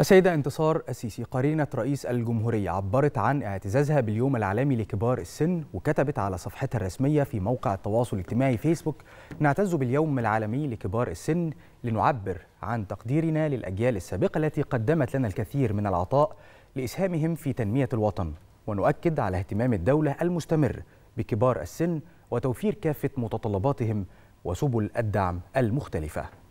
السيدة انتصار السيسي قرينة رئيس الجمهورية عبرت عن اعتزازها باليوم العالمي لكبار السن وكتبت على صفحتها الرسمية في موقع التواصل الاجتماعي فيسبوك نعتز باليوم العالمي لكبار السن لنعبر عن تقديرنا للأجيال السابقة التي قدمت لنا الكثير من العطاء لإسهامهم في تنمية الوطن ونؤكد على اهتمام الدولة المستمر بكبار السن وتوفير كافة متطلباتهم وسبل الدعم المختلفة